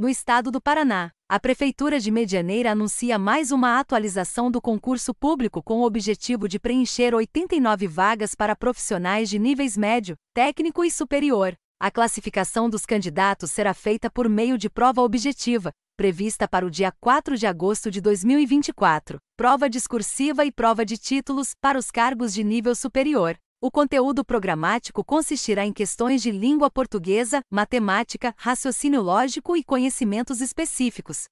No estado do Paraná, a Prefeitura de Medianeira anuncia mais uma atualização do concurso público com o objetivo de preencher 89 vagas para profissionais de níveis médio, técnico e superior. A classificação dos candidatos será feita por meio de prova objetiva, prevista para o dia 4 de agosto de 2024, prova discursiva e prova de títulos para os cargos de nível superior. O conteúdo programático consistirá em questões de língua portuguesa, matemática, raciocínio lógico e conhecimentos específicos,